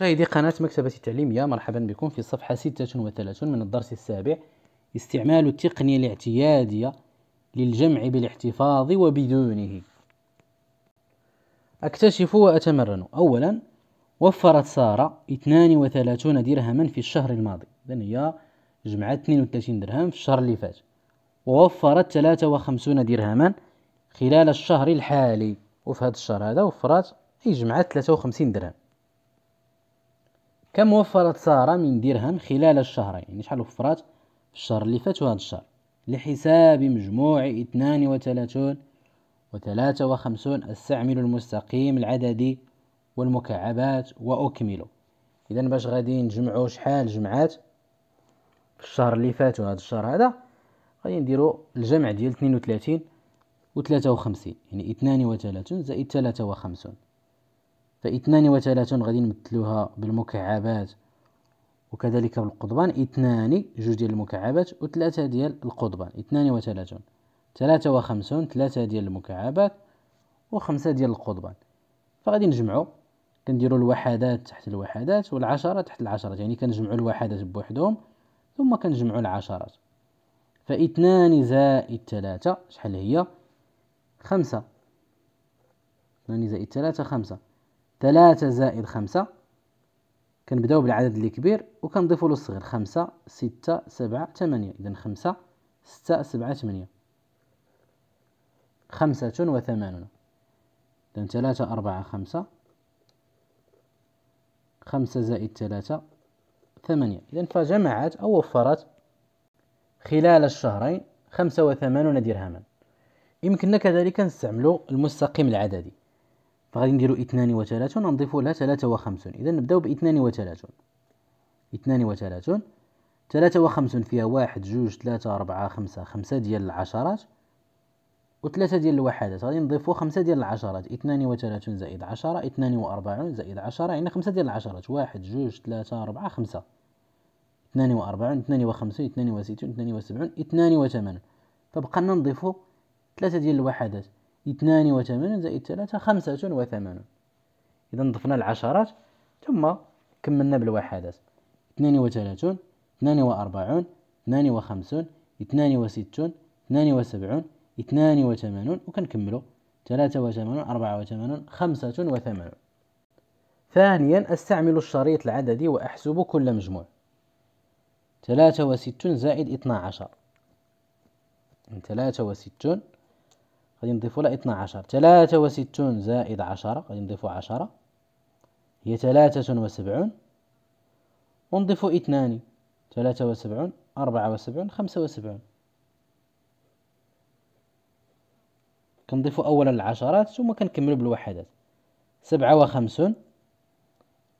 مشاهدي قناة مكتبة التعليمية مرحبا بكم في الصفحة 36 من الدرس السابع استعمال التقنية الاعتيادية للجمع بالاحتفاظ وبدونه أكتشف وأتمرن أولا وفرت سارة 32 درهما في الشهر الماضي إذن هي جمعت 32 درهم في الشهر اللي فات ووفرت 53 درهما خلال الشهر الحالي وفي هذا الشهر هذا وفرت أي جمعت 53 درهم كم وفرت سارة من درهم خلال الشهرين يعني شحال وفرات في الشهر اللي فات وهذا الشهر لحساب مجموع اثنان وثلاثون وثلاثة وخمسون المستقيم العددي والمكعبات وأكمله إذا باش غادي نجمعو شحال جمعات في الشهر اللي فات وهذا الشهر هذا غادي نديرو الجمع ديال اثنين وثلاثين وثلاثة وخمسين يعني اثنان وثلاثون زائد ثلاثة وخمسون فاثنان وثلاثون غادي نمثلوها بالمكعبات وكذلك بالقضبان اثنان جوج ديال المكعبات وثلاثة ديال القضبان اثنان وثلاثون ثلاثة وخمسون ثلاثة ديال المكعبات وخمسة ديال القضبان فغادي نجمعو كنديرو الوحدات تحت الوحدات والعشرة تحت العشرات يعني كنجمعو الوحدات بوحدهم ثم كنجمعو العشرات فاثنان زائد ثلاثة شحال هي خمسة اثنان زائد ثلاثة خمسة ثلاثة زائد خمسة كنبداو بالعدد اللي كبير وكنضيفو له الصغير خمسة ستة سبعة ثمانية إذا خمسة ستة سبعة ثمانية خمسة وثمانون إذا ثلاثة أربعة خمسة خمسة زائد ثلاثة ثمانية إذا فجمعت أو وفرت خلال الشهرين خمسة وثمانون درهما يمكننا كذلك نستعمل المستقيم العددي فغادي نديرو اثنان وثلاثون نضيفو لها ثلاثة وخمسون إذا نبداو باثنان وثلاثون اثنان وثلاثون ثلاثة وخمسون فيها واحد جوج ثلاثة أربعة خمسة خمسة ديال العشرات وثلاثة ديال الوحدات غادي نضيفو خمسة ديال العشرات اثنان وثلاثون زائد عشرة اثنان وأربعون زائد عشرة يعني خمسة ديال العشرات واحد جوج ثلاثة أربعة خمسة اثنان وأربعون اثنان وخمسون اثنان وستون اثنان وسبعون اثنان وثمانون فبقى لنا نضيفو ثلاثة ديال الوحدات اثنان وثمانون زائد ثلاثة خمسة وثمانون إذا ضفنا العشرات ثم كملنا بالوحدات اثنان وثلاثون اثنان وأربعون اثنان وخمسون اثنان وستون اثنان وسبعون اثنان وثمانون وكنكملوا ثلاثة وثمانون أربعة وثمانون خمسة وثمانون ثانيا أستعمل الشريط العددي وأحسب كل مجموع ثلاثة وستون زائد اثنا عشر ثلاثة وستون غادي نضيفو لها 12 ثلاثة وستون زائد عشرة غادي نضيفو عشرة هي ثلاثة وسبعون ونضيفو اثنان ثلاثة وسبعون أربعة وسبعون خمسة وسبعون كنضيفو أولا العشرات ثم كنكملو بالوحدات سبعة وخمسون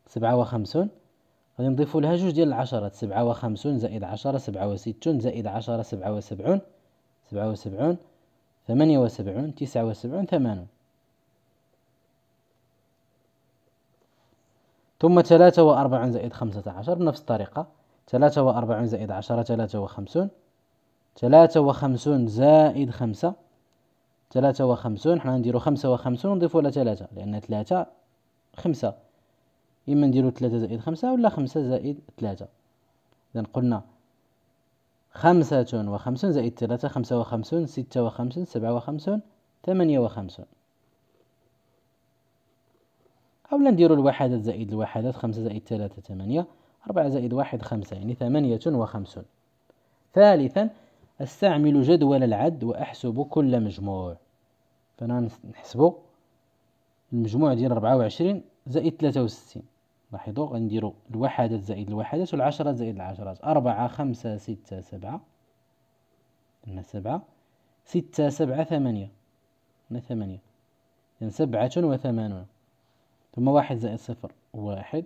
سبعة وخمسون غادي نضيفو لها جوج ديال العشرات سبعة وخمسون زائد عشرة سبعة وستون زائد عشرة سبعة وسبعون سبعة وسبعون ثمانية وسبعون تسعة وسبعون ثمانون ثم ثلاثة وأربعون زائد خمسة عشر بنفس الطريقة ثلاثة وأربعون زائد عشرة ثلاثة وخمسون ثلاثة وخمسون زائد خمسة ثلاثة وخمسون حنا نديرو خمسة وخمسون ونضيفو على ثلاثة لأن ثلاثة خمسة إما نديرو ثلاثة زائد خمسة ولا خمسة زائد ثلاثة إذا قلنا خمسة وخمسون زائد ثلاثة خمسة وخمسون ستة وخمسون سبعة وخمسون ثمانية وخمسون أولا نديرو الوحدات زائد الوحدات خمسة زائد ثلاثة ثمانية أربعة زائد واحد خمسة يعني ثمانية وخمسون ثالثا أستعمل جدول العد وأحسب كل مجموع فأنا نحسبو المجموع ديال ربعة وعشرين زائد ثلاثة وستين لاحظوا غنديروا الوحدات زائد الوحدات والعشرات زائد العشرات أربعة خمسة ستة سبعة هنا سبعة ستة سبعة ثمانية هنا ثمانية إذا سبعة وثمانون ثم واحد زائد صفر واحد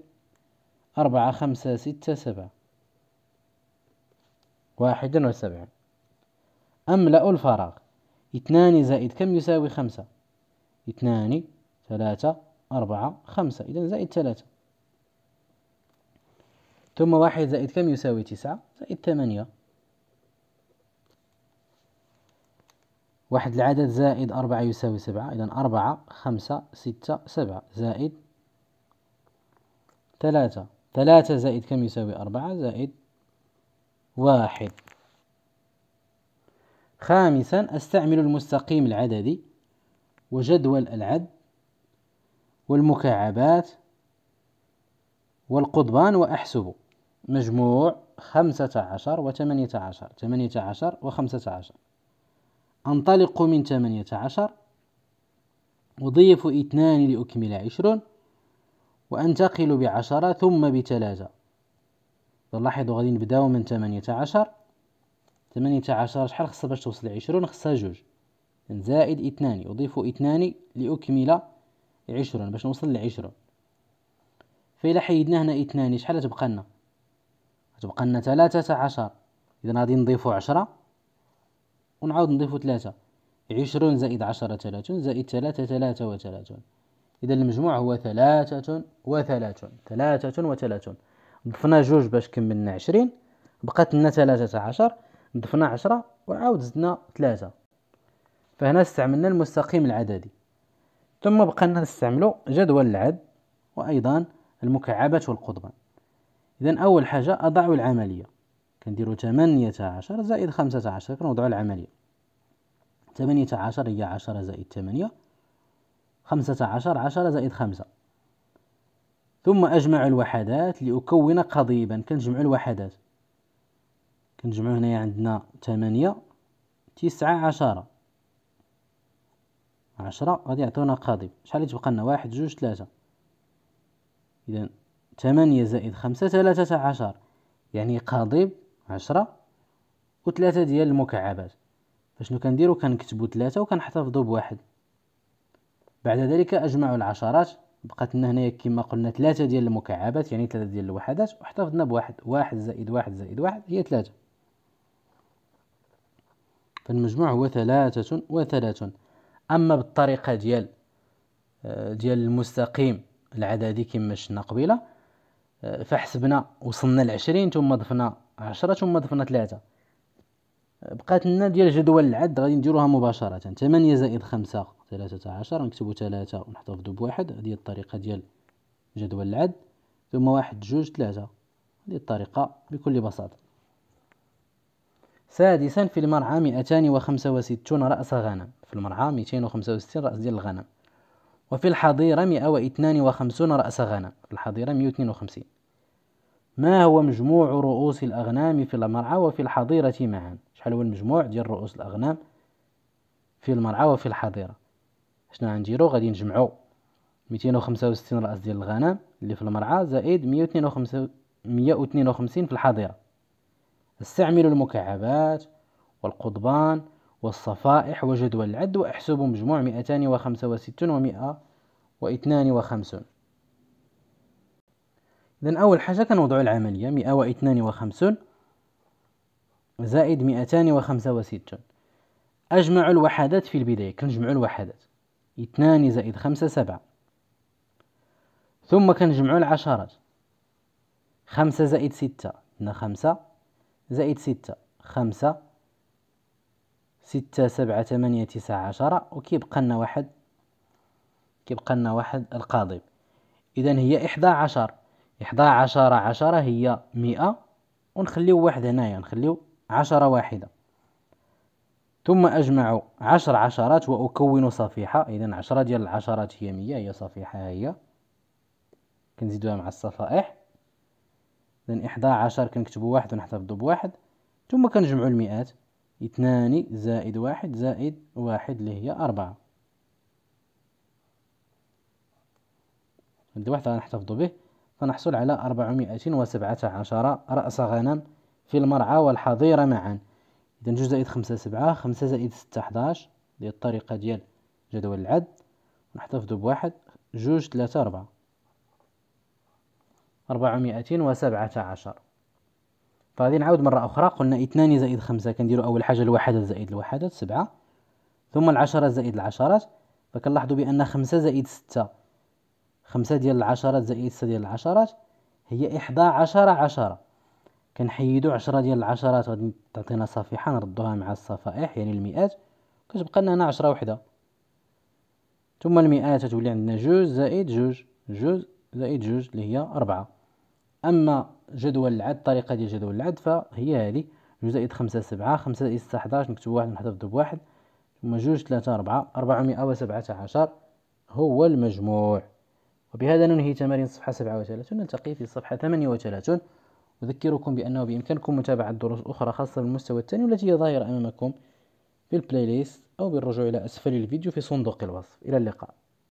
أربعة خمسة ستة سبعة واحد وسبعة أملأ الفراغ اثنان زائد كم يساوي خمسة اثنان ثلاثة أربعة خمسة إذا زائد ثلاثة ثم واحد زائد كم يساوي تسعة زائد ثمانية واحد العدد زائد أربعة يساوي سبعة إذا أربعة خمسة ستة سبعة زائد ثلاثة ثلاثة زائد كم يساوي أربعة زائد واحد خامسا أستعمل المستقيم العددي وجدول العد والمكعبات والقضبان وأحسبه مجموع خمسة عشر وثمانية عشر ثمانية عشر وخمسة عشر أنطلق من ثمانية عشر أضيف اثنان لأكمل عشرون وأنتقل بعشرة ثم بثلاثة لاحظوا غادي نبداو من ثمانية عشر ثمانية عشر شحال خصها باش توصل لعشرون خصها جوج زائد اثنان أضيف اثنان لأكمل عشرون باش نوصل لعشرون فإلا حيدنا هنا اثنان شحال تبقى لنا تبقى لنا ثلاثة عشر إذا غادي نضيفو عشرة ونعاود نضيفو ثلاثة عشرون زائد عشرة ثلاثون زائد ثلاثة ثلاثة وثلاثون إذا المجموع هو ثلاثة وثلاثون ثلاثة وثلاثون ضفنا جوج باش كملنا عشرين بقات لنا ثلاثة عشر ضفنا عشرة وعاود زدنا ثلاثة فهنا استعملنا المستقيم العددي ثم بقى لنا نستعملو جدول العد وأيضا المكعبات والقضبان إذا أول حاجة أضع العملية كنديرو تمنية عشر زائد خمسة عشر كنوضعو العملية تمنية عشر هي عشرة زائد تمنية خمسة عشر عشرة زائد خمسة ثم أجمع الوحدات لأكون قضيبا كنجمع الوحدات كنجمعو هنايا عندنا تمنية تسعة عشرة عشرة غادي يعطيونا قضيب شحال تبقى لنا واحد جوج تلاتة إذا ثمانية زائد خمسة ثلاثة عشر يعني قاضب عشرة وثلاثة ديال المكعبات فشنو كنديرو كنكتبو ثلاثة وكنحتفظو بواحد بعد ذلك أجمع العشرات بقات لنا هنايا كما قلنا ثلاثة ديال المكعبات يعني ثلاثة ديال الوحدات واحتفظنا بواحد واحد زائد واحد زائد واحد هي ثلاثة فالمجموع هو ثلاثة وثلاثون أما بالطريقة ديال آه، ديال المستقيم العددي كما شفنا قبيله فحسبنا وصلنا لعشرين ثم ضفنا عشرة ثم ضفنا ثلاثة بقات لنا ديال جدول العد غادي نديروها مباشرة ثمانية زائد خمسة ثلاثة عشر نكتبو ثلاثة ونحتفظو بواحد هي الطريقة ديال جدول العد ثم واحد جوج ثلاثة هذه الطريقة بكل بساطة سادسا في المرعى مئتان وخمسة وستون رأس غنم في المرعى مئتان وخمسة وستين رأس ديال الغنم وفي الحظيرة 152 رأس غنم في الحظيرة 152 ما هو مجموع رؤوس الأغنام في المرعى وفي الحظيرة معا شحال هو المجموع ديال رؤوس الأغنام في المرعى وفي الحظيرة شنو غنديرو غادي نجمعو 265 رأس ديال الغنم اللي في المرعى زائد 152 152 في الحظيرة استعملوا المكعبات والقضبان والصفائح وجدول العد وأحسب مجموع 265 و 152 إذا أول حاجة كنوضع العملية مئة 152 زائد مئتان 265 أجمع الوحدات في البداية كنجمع الوحدات اثنان زائد خمسة سبعة ثم كنجمعو العشرات خمسة زائد ستة هنا خمسة زائد ستة خمسة ستة سبعة ثمانية تسعة عشرة وكيبقى لنا واحد كيبقى لنا واحد القاضب إذا هي إحدى عشر إحدى عشرة عشرة هي مئة ونخليو واحد هنايا نخليو عشرة واحدة ثم أجمع عشر عشرات وأكون صفيحة إذا عشرة ديال العشرات هي مية هي صفيحة هي كنزيدوها مع الصفائح إذا إحدى عشر كنكتبو واحد ونحتفظو بواحد ثم كنجمعو المئات اثنان زائد واحد زائد واحد اللي هي أربعة هذا واحد غنحتفظو به فنحصل على أربعمائة وسبعة عشر رأس غنم في المرعى والحظيرة معا إذا جوج زائد خمسة سبعة خمسة زائد ستة حداش هذه الطريقة ديال جدول العد نحتفظ بواحد جوج ثلاثة أربعة أربعمائة وسبعة عشر فغادي نعاود مرة أخرى قلنا اثنان زائد خمسة كنديرو أول حاجة الوحدات زائد الوحدات سبعة ثم العشرة زائد العشرات فكنلاحظو بأن خمسة زائد ستة خمسة ديال العشرات زائد ستة ديال العشرات هي إحدى عشرة عشرة كنحيدو عشرة ديال العشرات غادي تعطينا صفيحة نردوها مع الصفائح يعني المئات كتبقى لنا هنا عشرة وحدة ثم المئات تولي عندنا جوج زائد جوج جوج زائد جوج اللي هي أربعة أما جدول العد الطريقة ديال جدول العد فهي هذه جوج زائد خمسة سبعة خمسة زائد ستة حداش نكتب واحد ونحذف بواحد ثم جوج ثلاثة أربعة أربعمائة وسبعة عشر هو المجموع وبهذا ننهي تمارين صفحة سبعة وثلاثون نلتقي في صفحة ثمانية وثلاثون أذكركم بأنه بإمكانكم متابعة دروس أخرى خاصة بالمستوى الثاني والتي هي ظاهرة أمامكم في البلاي ليست أو بالرجوع إلى أسفل الفيديو في صندوق الوصف إلى اللقاء